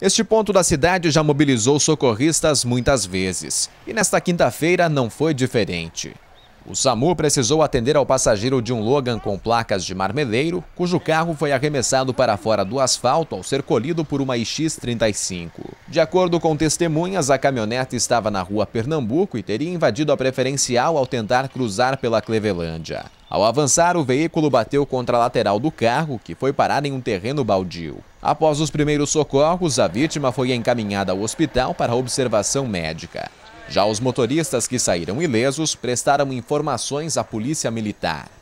Este ponto da cidade já mobilizou socorristas muitas vezes, e nesta quinta-feira não foi diferente. O SAMU precisou atender ao passageiro de um Logan com placas de marmeleiro, cujo carro foi arremessado para fora do asfalto ao ser colhido por uma IX-35. De acordo com testemunhas, a caminhonete estava na rua Pernambuco e teria invadido a preferencial ao tentar cruzar pela Clevelândia. Ao avançar, o veículo bateu contra a lateral do carro, que foi parar em um terreno baldio. Após os primeiros socorros, a vítima foi encaminhada ao hospital para observação médica. Já os motoristas que saíram ilesos prestaram informações à polícia militar.